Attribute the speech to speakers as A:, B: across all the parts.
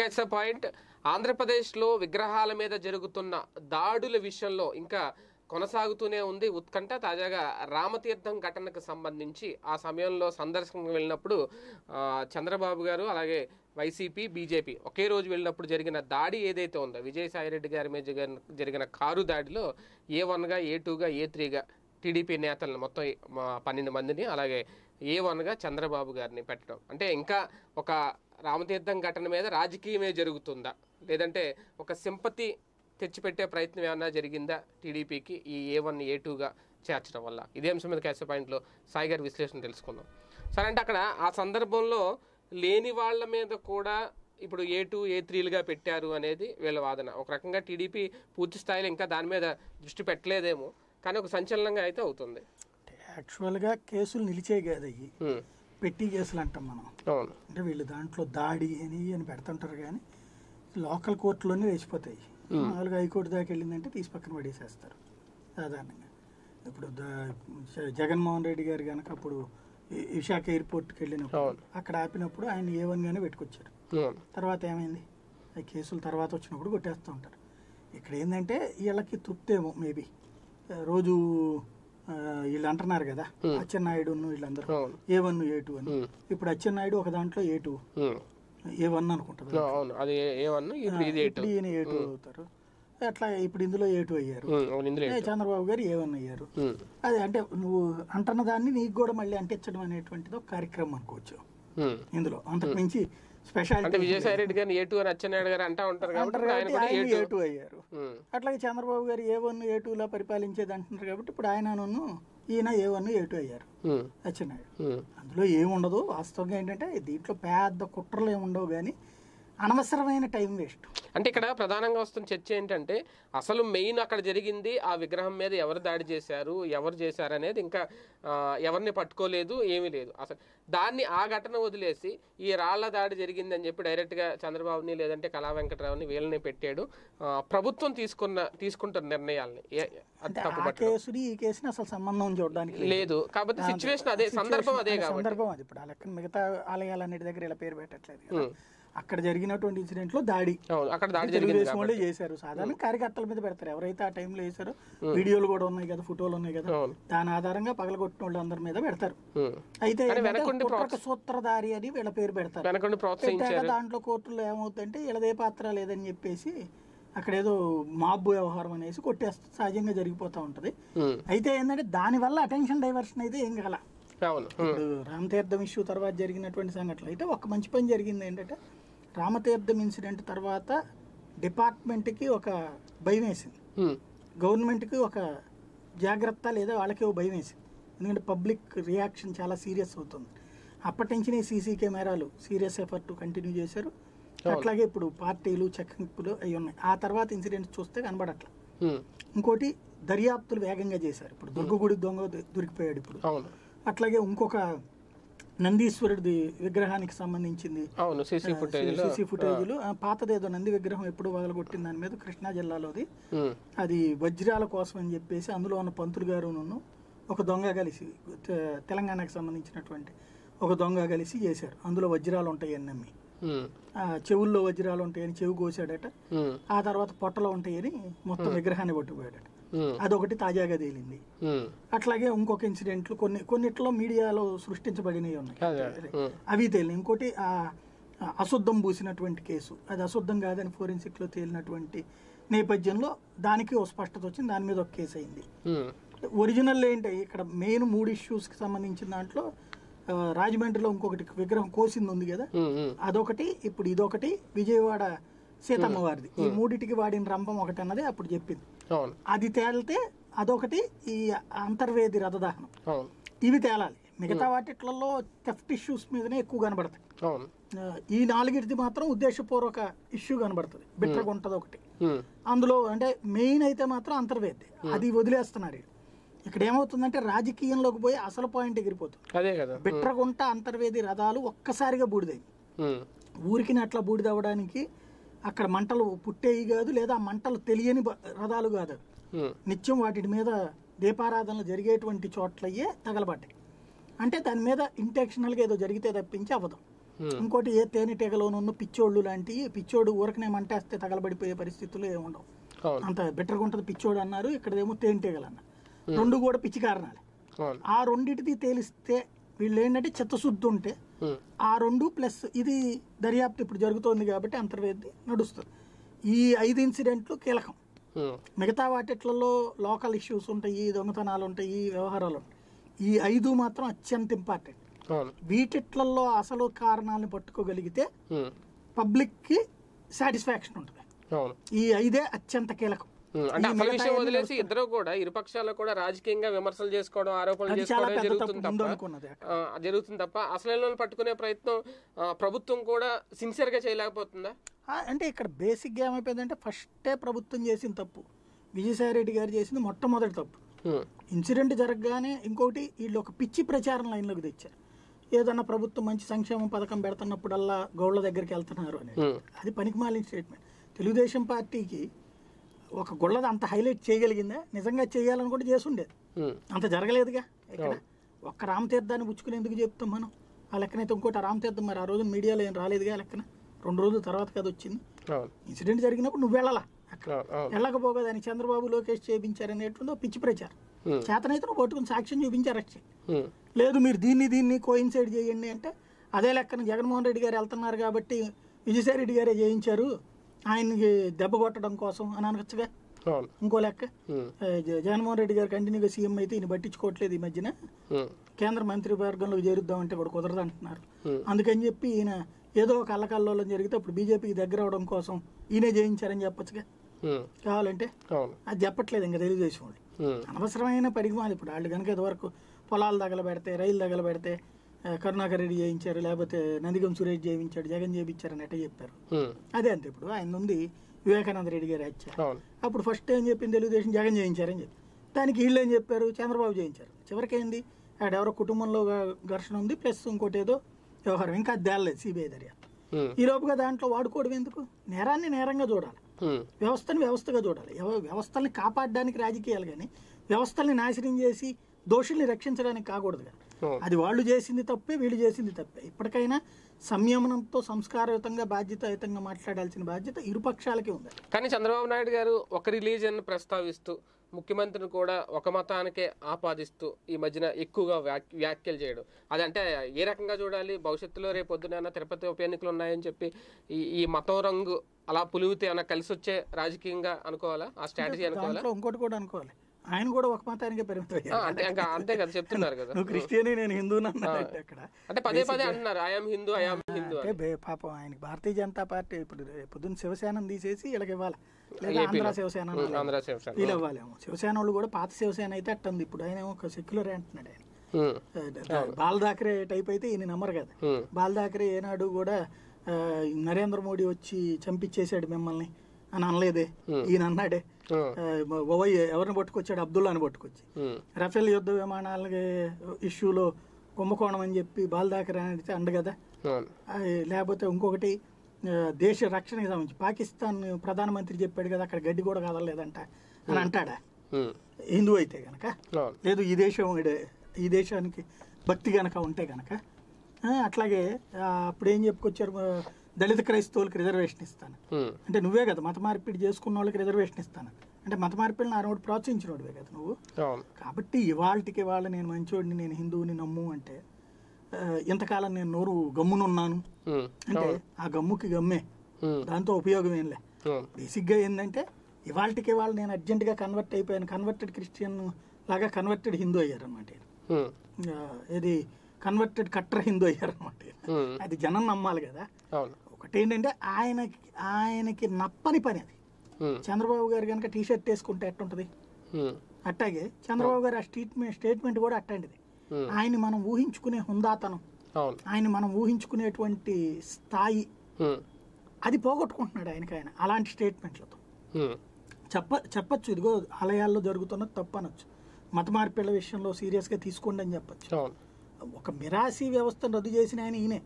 A: Catch a point ఆంధ్రప్రదేశ్లో విగ్రహాల మీద జరుగుతున్న దాడుల విషయంలో ఇంకా కొనసాగుతూనే ఉంది ఉత్కంఠ తాజాగా రామతీర్థం ఘటనకు సంబంధించి ఆ సమయంలో సందర్శనకు వెళ్ళినప్పుడు చంద్రబాబు గారు అలాగే వైసీపీ బీజేపీ ఒకే రోజు వెళ్ళినప్పుడు జరిగిన దాడి ఏదైతే ఉందో విజయసాయిరెడ్డి గారి మీద జరిగిన కారు దాడిలో ఏ వన్గా ఏ టూగా ఏ త్రీగా టీడీపీ నేతలను మొత్తం పన్నెండు మందిని అలాగే ఏ వన్గా చంద్రబాబు గారిని పెట్టడం అంటే ఇంకా ఒక రామతీర్థం ఘటన మీద రాజకీయమే జరుగుతుందా లేదంటే ఒక సింపతి తెచ్చిపెట్టే ప్రయత్నం ఏమైనా జరిగిందా టీడీపీకి ఈ ఏ వన్ ఏ టూగా చేర్చడం వల్ల ఇదే అంశం మీద క్యాష్ పాయింట్లో సాయి గారి విశ్లేషణ తెలుసుకుందాం సరే అంటే అక్కడ ఆ సందర్భంలో లేని వాళ్ళ మీద కూడా ఇప్పుడు ఏ టూ ఏ త్రీలుగా పెట్టారు అనేది వీళ్ళ వాదన ఒక రకంగా టీడీపీ పూర్తి స్థాయిలో ఇంకా దాని మీద దృష్టి పెట్టలేదేమో కానీ ఒక సంచలనంగా అయితే అవుతుంది
B: యాక్చువల్గా కేసులు నిలిచే కదా పెట్టి కేసులు అంటాం మనం అంటే వీళ్ళు దాంట్లో దాడి అని అని పెడుతుంటారు కానీ లోకల్ కోర్టులోనే వేసిపోతాయి మామూలుగా హైకోర్టు దాకా వెళ్ళిందంటే తీసి పక్కన పడేసేస్తారు సాధారణంగా ఇప్పుడు జగన్మోహన్ రెడ్డి గారు కనుక అప్పుడు విశాఖ ఎయిర్పోర్ట్కి వెళ్ళినప్పుడు అక్కడ ఆపినప్పుడు ఆయన ఏ వన్గానే పెట్టుకొచ్చారు తర్వాత ఏమైంది ఆ కేసులు తర్వాత వచ్చినప్పుడు కొట్టేస్తూ ఉంటారు ఇక్కడ ఏంటంటే వీళ్ళకి తృప్తేమో మేబీ రోజు వీళ్ళు అంటున్నారు కదా అచ్చెన్నాయుడు వీళ్ళందరూ ఏ వన్ ఏ టూ అని ఇప్పుడు అచ్చెన్నాయుడు ఒక దాంట్లో ఏ
A: టూ ఏ వన్ అనుకుంటారు
B: అట్లా ఇప్పుడు ఇందులో ఏ టూ అయ్యారు చంద్రబాబు గారు ఏ వన్ అయ్యారు అదే అంటే నువ్వు అంటున్న దాన్ని నీకు కూడా మళ్ళీ అంటించడం అనేటువంటిది ఒక కార్యక్రమం అనుకోవచ్చు
A: ఇందులో మించి స్పెషాలిటీ విజయసాయి రెడ్డి గారిని ఏ టూ అని అచ్చెన్నాయుడు గారు అంటా ఉంటారు కాబట్టి ఏ టూ అయ్యారు
B: అట్లాగే చంద్రబాబు గారు ఏ వన్ ఏ టూ టూలో పరిపాలించేది అంటున్నారు కాబట్టి ఇప్పుడు ఆయనను ఈయన ఏ వన్ ఏ టూ అయ్యారు అచ్చెన్నాయుడు అందులో ఏముండదు వాస్తవంగా ఏంటంటే దీంట్లో పెద్ద కుట్రలు ఏమి ఉండవు కానీ అనవసరమైన టైం వేస్ట్
A: అంటే ఇక్కడ ప్రధానంగా వస్తున్న చర్చ ఏంటంటే అసలు మెయిన్ అక్కడ జరిగింది ఆ విగ్రహం మీద ఎవరు దాడి చేశారు ఎవరు చేశారు అనేది ఇంకా ఎవరిని పట్టుకోలేదు ఏమీ లేదు అసలు దాన్ని ఆ ఘటన వదిలేసి ఈ రాళ్ల దాడి జరిగింది అని చెప్పి డైరెక్ట్గా చంద్రబాబుని లేదంటే కళా వెంకటరావుని వీళ్ళని పెట్టాడు ప్రభుత్వం తీసుకున్న తీసుకుంటున్న నిర్ణయాల్ని
B: కేసుని ఈ కేసుని అసలు సంబంధం చూడడానికి లేదు కాబట్టి సిచ్యువేషన్ అదే సందర్భం అదే సందర్భం అది ఇప్పుడు దగ్గర ఇలా పేరు పెట్టట్లేదు అక్కడ జరిగినటువంటి ఇన్సిడెంట్ లో దాడి అక్కడ తెలుగుదేశం వాళ్ళే చేశారు సాధారణ కార్యకర్తల మీద పెడతారు ఎవరైతే ఆ టైంలో వేశారో వీడియోలు కూడా ఉన్నాయి కదా ఫోటోలు ఉన్నాయి కదా దాని ఆధారంగా పగలగొట్టిన వాళ్ళు అందరి మీద పెడతారు అయితే సూత్రధారి అని వీళ్ళ పేరు పెడతారు దాంట్లో కోర్టులో ఏమవుతుందంటే ఇలాదే పాత్ర లేదని చెప్పేసి అక్కడ ఏదో మాబ్ వ్యవహారం అనేసి కొట్టేస్తే సహజంగా జరిగిపోతా ఉంటది అయితే ఏంటంటే దాని వల్ల అటెన్షన్ డైవర్షన్ అయితే ఏం కల రామ్ తీర్థం ఇష్యూ తర్వాత జరిగినటువంటి సంఘటనలు అయితే ఒక మంచి పని జరిగింది ఏంటంటే రామతీర్థం ఇన్సిడెంట్ తర్వాత డిపార్ట్మెంట్కి ఒక భయం వేసింది గవర్నమెంట్కి ఒక జాగ్రత్త లేదా వాళ్ళకి ఒక భయం వేసింది ఎందుకంటే పబ్లిక్ రియాక్షన్ చాలా సీరియస్ అవుతుంది అప్పటి నుంచి సీసీ కెమెరాలు సీరియస్ ఎఫర్ట్ కంటిన్యూ చేశారు అట్లాగే ఇప్పుడు పార్టీలు చెక్కింపులు అవి ఉన్నాయి ఆ తర్వాత ఇన్సిడెంట్స్ చూస్తే కనబడట్లా ఇంకోటి దర్యాప్తులు వేగంగా చేశారు ఇప్పుడు దుర్గగుడి దొంగ దొరికిపోయాడు ఇప్పుడు అట్లాగే ఇంకొక నందీశ్వరుడి విగ్రహానికి సంబంధించింది
A: అవును సీసీ ఫుటేజ్ సీసీ
B: పాతదేదో నంది విగ్రహం ఎప్పుడు వదలగొట్టింది దాని మీద కృష్ణా జిల్లాలోది అది వజ్రాల కోసం అని చెప్పేసి అందులో ఉన్న పంతులు గారు ఒక దొంగ కలిసి తెలంగాణకు సంబంధించినటువంటి ఒక దొంగ కలిసి చేశారు అందులో వజ్రాలు ఉంటాయని నమ్మి చెవుల్లో వజ్రాలు ఉంటాయని చెవి కోసాడట ఆ తర్వాత పొట్టలో ఉంటాయని మొత్తం విగ్రహాన్ని పట్టుకుపోయాడట అదొకటి తాజాగా తేలింది అట్లాగే ఇంకొక ఇన్సిడెంట్లు కొన్ని కొన్నిట్లో మీడియాలో సృష్టించబడినవి ఉన్నాయి అవి తేలి ఇంకోటి ఆ అశుద్ధం పూసినటువంటి కేసు అది అశుద్ధం కాదని ఫోరెన్సిక్ లో తేలినటువంటి నేపథ్యంలో దానికి ఓ స్పష్టత వచ్చింది దాని మీద ఒక కేసు అయింది ఒరిజినల్ ఏంటి ఇక్కడ మెయిన్ మూడు ఇష్యూస్ కి సంబంధించిన దాంట్లో రాజమండ్రిలో ఇంకొకటి విగ్రహం కోసింది ఉంది కదా అదొకటి ఇప్పుడు ఇదొకటి విజయవాడ సీతమ్మవారిది ఈ మూడిటికి వాడిన రంభం ఒకటి అన్నది అప్పుడు చెప్పింది అది తేలితే అదొకటి ఈ అంతర్వేది రథదాహనం ఇవి తేలాలి మిగతా వాటిట్లలో థెఫ్ట్ ఇష్యూస్ మీదనే ఎక్కువ కనబడతాయి ఈ నాలుగిటిది మాత్రం ఉద్దేశపూర్వక ఇష్యూ కనబడుతుంది బిట్టగా ఒకటి అందులో అంటే మెయిన్ అయితే మాత్రం అంతర్వేది అది వదిలేస్తున్నారు ఇక్కడ ఏమవుతుందంటే రాజకీయంలోకి పోయి అసలు పాయింట్
A: ఎగిరిపోతుంది బిట్రగుంట
B: అంతర్వేది రథాలు ఒక్కసారిగా బూడిదైంది ఊరికి అట్లా బూడిదవ్వడానికి అక్కడ మంటలు పుట్టేవి కాదు లేదా మంటలు తెలియని రథాలు కాదు నిత్యం వాటి మీద దీపారాధనలు జరిగేటువంటి చోట్లయ్యే తగలబడ్డాయి అంటే దాని మీద ఇంటెక్షనల్గా ఏదో జరిగితే తప్పించి అవ్వదు ఇంకోటి ఏ తేనెటీగలోనున్న పిచ్చోళ్ళు లాంటివి పిచ్చోడు ఊరకనే మంటేస్తే తగలబడిపోయే పరిస్థితులు ఏమి ఉండవు అంత బెటర్గా ఉంటుంది పిచ్చోడు అన్నారు ఇక్కడేమో తేనెటీగలు అన్నారు రెండు కూడా పిచ్చి కారణాలే ఆ రెండింటిది తేలిస్తే వీళ్ళు ఏంటంటే చిత్తశుద్ధి ఉంటే ఆ రెండు ప్లస్ ఇది దర్యాప్తు ఇప్పుడు జరుగుతోంది కాబట్టి అంతర్వేది నడుస్తుంది ఈ ఐదు ఇన్సిడెంట్లు కీలకం మిగతా వాటిట్లలో లోకల్ ఇష్యూస్ ఉంటాయి దొంగతనాలు ఉంటాయి వ్యవహారాలు ఉంటాయి ఈ ఐదు మాత్రం అత్యంత ఇంపార్టెంట్ వీటిట్లలో అసలు కారణాలను పట్టుకోగలిగితే పబ్లిక్కి సాటిస్ఫాక్షన్ ఉంటుంది ఈ ఐదే అత్యంత కీలకం
A: అంటే అసలు విషయం వదిలేసి ఇద్దరు కూడా ఇరు ఇరుపక్షాలు కూడా రాజకీయంగా విమర్శలు చేసుకోవడం ఆరోపణలు చేసుకోవడం జరుగుతుంది
B: తప్ప
A: జరుగుతుంది తప్ప అసలు పట్టుకునే ప్రయత్నం ప్రభుత్వం కూడా సిన్సియర్ గా చేయలేకపోతుందా
B: అంటే ఇక్కడ బేసిక్ గా ఏమైపోయిందంటే ఫస్టే ప్రభుత్వం చేసిన తప్పు విజయసాయి రెడ్డి గారు చేసింది మొట్టమొదటి తప్పు ఇన్సిడెంట్ జరగగానే ఇంకోటి వీళ్ళు ఒక పిచ్చి ప్రచారం లైన్లోకి తెచ్చారు ఏదన్నా ప్రభుత్వం మంచి సంక్షేమ పథకం పెడుతున్నప్పుడల్లా గౌళ్ళ దగ్గరికి వెళ్తున్నారు అని అది పనికి పనికిమాలిన స్టేట్మెంట్ తెలుగుదేశం పార్టీకి ఒక గొల్లది అంత హైలైట్ చేయగలిగిందా నిజంగా చేయాలని కూడా చేసుండేది అంత జరగలేదుగా ఇక్కడ ఒక్క రామతీర్థాన్ని పుచ్చుకుని ఎందుకు చెప్తాం మనం ఆ లెక్కనైతే ఇంకోటి రామతీర్థం మరి ఆ రోజు మీడియాలో ఏం రాలేదుగా లెక్కన రెండు రోజుల తర్వాత కదా వచ్చింది ఇన్సిడెంట్ జరిగినప్పుడు నువ్వు వెళ్ళాలా అక్కడ వెళ్ళకపోగా దానికి చంద్రబాబు లోకేష్ చేయించారనేటువంటి పిచ్చి ప్రచారం చేతనైతే నువ్వు పట్టుకుని సాక్ష్యం చూపించారు అరెస్ట్ లేదు మీరు దీన్ని దీన్ని కోయిన్సైడ్ చేయండి అంటే అదే లెక్కన జగన్మోహన్ రెడ్డి గారు వెళ్తున్నారు కాబట్టి విజయసాయి రెడ్డి గారే చేయించారు ఆయనకి దెబ్బ కొట్టడం కోసం అని అనొచ్చుగా ఇంకో లెక్క జగన్మోహన్ రెడ్డి గారు కంటిన్యూగా సీఎం అయితే ఈయన పట్టించుకోవట్లేదు ఈ మధ్యన కేంద్ర మంత్రి వర్గంలో చేరుద్దామంటే కూడా కుదరదు అంటున్నారు అందుకని చెప్పి ఈయన ఏదో ఒక జరిగితే అప్పుడు బీజేపీకి దగ్గర అవడం కోసం ఈయనే జయించారని చెప్పొచ్చుగా కావాలంటే అది చెప్పట్లేదు ఇంకా తెలుగుదేశం వాళ్ళు అనవసరమైన పరిగమాలు ఇప్పుడు వాళ్ళు కనుక ఇదివరకు పొలాలు తగలబెడితే రైలు తగలబెడితే కరుణాకర్ రెడ్డి చేయించారు లేకపోతే నందిగం సురేష్ చేయించాడు జగన్ చేయించారు అని అట్టే చెప్పారు అదే అంతే ఇప్పుడు ఆయన ఉంది వివేకానంద రెడ్డి గారు హత్య అప్పుడు ఫస్ట్ ఏం చెప్పింది తెలుగుదేశం జగన్ చేయించారని చెప్పి దానికి వీళ్ళు ఏం చెప్పారు చంద్రబాబు చేయించారు చివరికి ఏంది ఆడ ఎవరో కుటుంబంలో ఘర్షణ ఉంది ప్లస్ ఇంకోటి ఏదో వ్యవహారం ఇంకా తేలలేదు సిబిఐ దర్యాప్తు ఈ లోపుగా దాంట్లో వాడుకోవడం ఎందుకు నేరాన్ని నేరంగా చూడాలి వ్యవస్థను వ్యవస్థగా చూడాలి వ్యవస్థల్ని కాపాడడానికి రాజకీయాలు కానీ వ్యవస్థల్ని నాశనం చేసి దోషుల్ని రక్షించడానికి కాకూడదు కదా అది వాళ్ళు చేసింది తప్పే వీళ్ళు చేసింది తప్పే ఇప్పటికైనా సంయమనంతో సంస్కారయుతంగా బాధ్యతాయుతంగా మాట్లాడాల్సిన బాధ్యత ఇరుపక్షాలకి ఉంది
A: కానీ చంద్రబాబు నాయుడు గారు ఒక రిలీజియన్ ప్రస్తావిస్తూ ముఖ్యమంత్రిని కూడా ఒక మతానికే ఆపాదిస్తూ ఈ మధ్యన ఎక్కువగా వ్యాఖ్యలు చేయడం అదంటే ఏ రకంగా చూడాలి భవిష్యత్తులో రేపు పొద్దున తిరుపతి ఉప ఎన్నికలు ఉన్నాయని చెప్పి ఈ ఈ మతం రంగు అలా పులివితే అన్న కలిసి వచ్చే రాజకీయంగా అనుకోవాలా ఆ స్ట్రాటజీ అనుకోవాలా
B: ఇంకోటి కూడా అనుకోవాలి ఆయన కూడా ఒక మతానికి పరిమితం అంటే ఇంకా
A: అంతే కదా చెప్తున్నారు కదా నువ్వు క్రిస్టియన్ నేను హిందూ అక్కడ అంటే పదే పదే అన్నారు ఐఎమ్ హిందూ ఐఎమ్ హిందూ అంటే
B: పాపం ఆయన భారతీయ జనతా పార్టీ ఇప్పుడు పొద్దున్న శివసేన తీసేసి వీళ్ళకి ఇవ్వాలి లేదా ఆంధ్ర శివసేన ఫీల్ ఇవ్వాలేమో శివసేన వాళ్ళు కూడా పాత శివసేన అయితే అట్టంది ఇప్పుడు ఆయన ఒక సెక్యులర్ అంటున్నాడు
C: ఆయన
B: బాల్ దాకరే టైప్ అయితే ఈయన నమ్మరు కదా బాల్ దాకరే ఏనాడు కూడా నరేంద్ర మోడీ వచ్చి చంపించేశాడు మిమ్మల్ని అని అనలేదే ఈయన అన్నాడే ఓవై ఎవరిని పట్టుకొచ్చాడు అబ్దుల్లాని పట్టుకొచ్చి రఫేల్ యుద్ధ విమానాల ఇష్యూలో కుంభకోణం అని చెప్పి బాల్దాకర్ అనేది అండ కదా లేకపోతే ఇంకొకటి దేశ రక్షణకి సంబంధించి పాకిస్తాన్ ప్రధానమంత్రి చెప్పాడు కదా అక్కడ గడ్డి కూడా కదలలేదంట అని అంటాడా హిందూ అయితే గనక లేదు ఈ దేశం ఈ దేశానికి భక్తి గనక ఉంటే గనక అట్లాగే అప్పుడు ఏం చెప్పుకొచ్చారు దళిత క్రైస్తవులకు రిజర్వేషన్ ఇస్తాను అంటే నువ్వే కదా మత మార్పిడి చేసుకున్న వాళ్ళకి రిజర్వేషన్ ఇస్తాను అంటే మత మార్పిడిని ఆ రోడ్డు ప్రోత్సహించినోడివే కదా నువ్వు కాబట్టి ఇవాళకి వాళ్ళ నేను మంచివాడిని నేను హిందువుని నమ్ము అంటే ఇంతకాలం నేను నోరు గమ్మునున్నాను అంటే ఆ గమ్ముకి గమ్మే దాంతో ఉపయోగం ఏంలే బేసిక్గా ఏంటంటే ఇవాళకి వాళ్ళు నేను అర్జెంటుగా కన్వర్ట్ అయిపోయాను కన్వర్టెడ్ క్రిస్టియన్ లాగా కన్వర్టెడ్ హిందూ అయ్యారు అనమాట ఇది కన్వర్టెడ్ కట్టర్ హిందూ అయ్యారు అనమాట
C: అది జనం నమ్మాలి కదా
B: ఒకటి ఏంటంటే ఆయనకి ఆయనకి నప్పని పని అది చంద్రబాబు గారు కనుక టీ షర్ట్ వేసుకుంటే ఎట్టుంటది అట్టాగే చంద్రబాబు గారు ఆ స్టేట్మెంట్ స్టేట్మెంట్ కూడా అట్టండిది ఆయన మనం ఊహించుకునే హుందాతనం ఆయన మనం ఊహించుకునేటువంటి స్థాయి అది పోగొట్టుకుంటున్నాడు ఆయనకి ఆయన అలాంటి స్టేట్మెంట్లతో చెప్ప చెప్పచ్చు ఇదిగో ఆలయాల్లో జరుగుతున్నది తప్పు అనొచ్చు మత మార్పిల విషయంలో సీరియస్గా తీసుకోండి అని చెప్పచ్చు ఒక మిరాసీ వ్యవస్థను రద్దు చేసిన ఆయన ఈయనే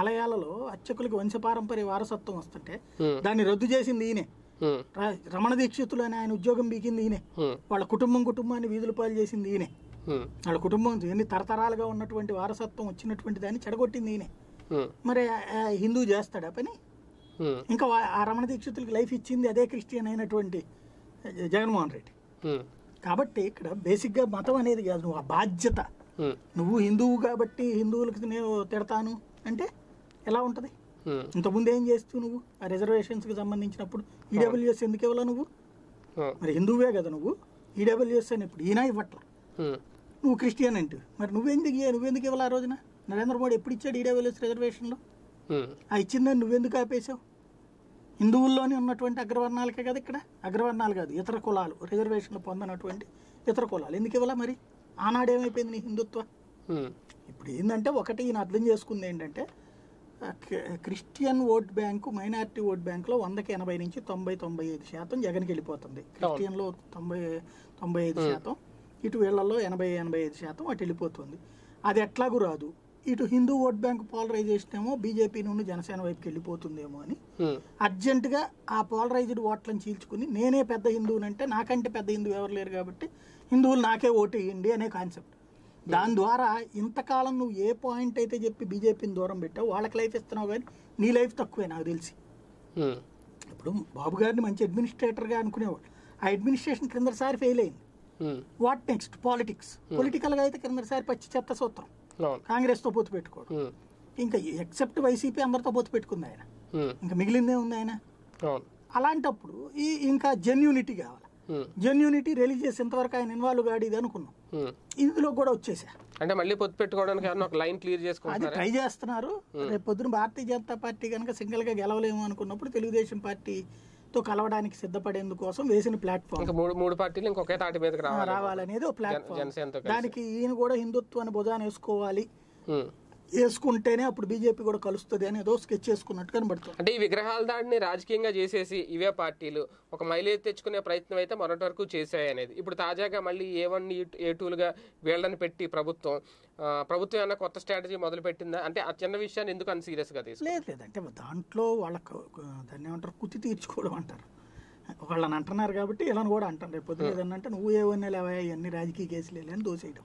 B: ఆలయాలలో అర్చకులకి వంశపారంపర్య వారసత్వం వస్తుంటే దాన్ని రద్దు చేసింది ఈయనే రమణ దీక్షితులు అని ఆయన ఉద్యోగం బీకింది ఈయనే వాళ్ళ కుటుంబం కుటుంబాన్ని వీధుల పాలు చేసింది ఈయనే వాళ్ళ కుటుంబం ఎన్ని తరతరాలుగా ఉన్నటువంటి వారసత్వం వచ్చినటువంటి దాన్ని చెడగొట్టింది ఈయనే మరి హిందూ చేస్తాడా పని ఇంకా ఆ రమణ దీక్షితులకి లైఫ్ ఇచ్చింది అదే క్రిస్టియన్ అయినటువంటి జగన్మోహన్ రెడ్డి కాబట్టి ఇక్కడ బేసిక్గా మతం అనేది కాదు నువ్వు ఆ బాధ్యత నువ్వు హిందువు కాబట్టి హిందువులకి నేను తిడతాను అంటే ఎలా ఉంటుంది ఇంతకుముందు ఏం చేస్తూ నువ్వు ఆ రిజర్వేషన్స్కి సంబంధించినప్పుడు ఈడబ్ల్యూఎస్ e ఎందుకు ఇవ్వాలా నువ్వు మరి హిందువే కదా నువ్వు ఈడబ్ల్యూఎస్ e అని ఇప్పుడు ఈయన ఇవ్వట్లా నువ్వు క్రిస్టియన్ అంటే మరి నువ్వెందుకు నువ్వెందుకు ఇవ్వాలి ఆ రోజున నరేంద్ర మోడీ ఎప్పుడు ఇచ్చాడు ఈడబ్ల్యూఎస్ e రిజర్వేషన్లో ఆ ఇచ్చిందని నువ్వెందుకు ఆపేశావు హిందువుల్లోనే ఉన్నటువంటి అగ్రవర్ణాలకే కదా ఇక్కడ అగ్రవర్ణాలు కాదు ఇతర కులాలు రిజర్వేషన్లు పొందనటువంటి ఇతర కులాలు ఎందుకు ఇవ్వాలా మరి ఆనాడేమైపోయింది నీ హిందుత్వ Hmm. ఇప్పుడు ఏంటంటే ఒకటి ఈయన అర్థం చేసుకుంది ఏంటంటే Christian vote bank minority vote బ్యాంకులో వందకి ఎనభై నుంచి తొంభై తొంభై ఐదు శాతం జగన్కి వెళ్ళిపోతుంది క్రిస్టియన్లో తొంభై తొంభై ఐదు hmm. శాతం ఇటు వీళ్ళల్లో ఎనభై ఎనభై ఐదు శాతం అటు వెళ్ళిపోతుంది అది ఎట్లాగూ రాదు ఇటు హిందూ ఓట్ బ్యాంక్ పోలరైజేషన్ ఏమో బీజేపీ నుండి జనసేన వైపుకి వెళ్ళిపోతుందేమో అని hmm. అర్జెంటుగా ఆ పోలరైజ్డ్ ఓట్లను చీల్చుకుని నేనే పెద్ద హిందువునంటే నాకంటే పెద్ద హిందువు ఎవరు లేరు కాబట్టి హిందువులు నాకే ఓటు వేయండి అనే కాన్సెప్ట్ దాని ద్వారా ఇంతకాలం నువ్వు ఏ పాయింట్ అయితే చెప్పి బీజేపీని దూరం పెట్టావు వాళ్ళకి లైఫ్ ఇస్తున్నావు కానీ నీ లైఫ్ తక్కువే నాకు తెలిసి ఇప్పుడు బాబు గారిని మంచి అడ్మినిస్ట్రేటర్గా అనుకునేవాడు ఆ అడ్మినిస్ట్రేషన్ క్రిందసారి ఫెయిల్ అయింది వాట్ నెక్స్ట్ పాలిటిక్స్ పొలిటికల్గా అయితే క్రిందసారి పచ్చి చెత్త సూత్రం కాంగ్రెస్తో పోతు పెట్టుకోవడం ఇంకా ఎక్సెప్ట్ వైసీపీ అందరితో పోతు పెట్టుకుంది ఆయన ఇంకా మిగిలిందే ఉంది ఆయన అలాంటప్పుడు ఈ ఇంకా జెన్యూనిటీ కావాలి జెన్యూనిటీ hmm. రిలీజియస్ ఎంతవరకు ఆయన ఇన్వాల్వ్ కాడు ఇది అనుకున్నాం hmm. ఇందులో కూడా వచ్చేసా
A: అంటే మళ్ళీ పొత్తు పెట్టుకోవడానికి ఒక లైన్ క్లియర్ అది ట్రై చేస్తున్నారు hmm.
B: రేపు పొద్దున భారతీయ జనతా పార్టీ కనుక సింగిల్ గా గెలవలేము అనుకున్నప్పుడు తెలుగుదేశం పార్టీ తో కలవడానికి సిద్ధపడేందుకోసం వేసిన ప్లాట్ఫామ్ మూడు
A: పార్టీలు ఇంకొకే తాటి మీదకి రావాలనేది ఒక ప్లాట్ఫామ్ దానికి
B: ఈయన కూడా హిందుత్వాన్ని భుజాన్ని వేసుకోవాలి వేసుకుంటేనే అప్పుడు బీజేపీ కూడా కలుస్తుంది అని ఏదో స్కెచ్ చేసుకున్నట్టు కనబడుతుంది
A: అంటే ఈ విగ్రహాల దాడిని రాజకీయంగా చేసేసి ఇవే పార్టీలు ఒక మైలేజ్ తెచ్చుకునే ప్రయత్నం అయితే మొదటి వరకు చేశాయి అనేది ఇప్పుడు తాజాగా మళ్ళీ ఏ వన్ ఏ టూలుగా వీళ్ళని పెట్టి ప్రభుత్వం ప్రభుత్వం ఏమైనా కొత్త స్ట్రాటజీ మొదలు పెట్టిందా అంటే ఆ చిన్న విషయాన్ని ఎందుకు అని సీరియస్గా తీసుకు
B: లేదు అంటే దాంట్లో వాళ్ళకు దాన్ని ఏమంటారు కుతి తీర్చుకోవడం అంటారు వాళ్ళని అంటున్నారు కాబట్టి ఇలా కూడా అంటారు రేపు పొద్దున ఏదన్నా అంటే నువ్వు ఏవన్నీ లేవా అన్ని రాజకీయ కేసులు అని దోసేయడం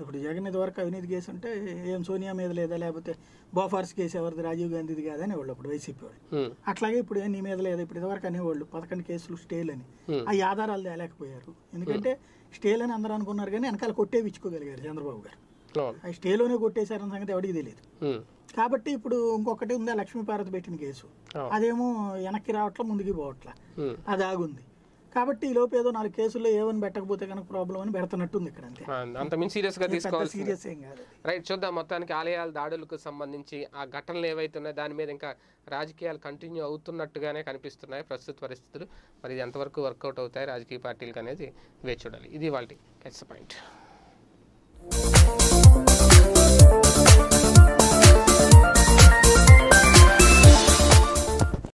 B: ఇప్పుడు జగన్ ఇది వరకు అవినీతి కేసు ఉంటే ఏం సోనియా మీద లేదా లేకపోతే బోఫార్స్ కేసు ఎవరిది రాజీవ్ గాంధీది కాదని వాళ్ళు అప్పుడు వైసీపీ వాళ్ళు అట్లాగే ఇప్పుడు నీ మీద లేదా ఇప్పుడు ఇదివరకు అనేవాళ్ళు పదకొండు కేసులు స్టేలు అని ఆ ఆధారాలు తేలేకపోయారు ఎందుకంటే స్టేలు అని అందరూ అనుకున్నారు కానీ వెనకాల కొట్టే విచ్చుకోగలిగారు చంద్రబాబు గారు అవి స్టేలోనే కొట్టేశారన్న సంగతి ఎవరికి తెలియదు hmm. కాబట్టి ఇప్పుడు ఇంకొకటి ఉంది ఆ లక్ష్మీపార్వతి పెట్టిన కేసు oh. అదేమో వెనక్కి రావట్లా ముందుకి పోవట్లా hmm. అది ఆగుంది కాబట్టి ఈ లోపు ఏదో నాలుగు కేసుల్లో ఏమని పెట్టకపోతే కనుక ప్రాబ్లం అని పెడుతున్నట్టుంది ఇక్కడ
A: ah, అంత మించి సీరియస్ గా తీసుకోవాలి సీరియస్ ఏం కాదు రైట్ చూద్దాం మొత్తానికి ఆలయాల దాడులకు సంబంధించి ఆ ఘటనలు ఏవైతున్నాయి దాని మీద ఇంకా రాజకీయాలు కంటిన్యూ అవుతున్నట్టుగానే కనిపిస్తున్నాయి ప్రస్తుత పరిస్థితులు మరి ఇది ఎంతవరకు వర్కౌట్ అవుతాయి రాజకీయ పార్టీలకు అనేది వేచి చూడాలి ఇది వాళ్ళ పాయింట్ うん。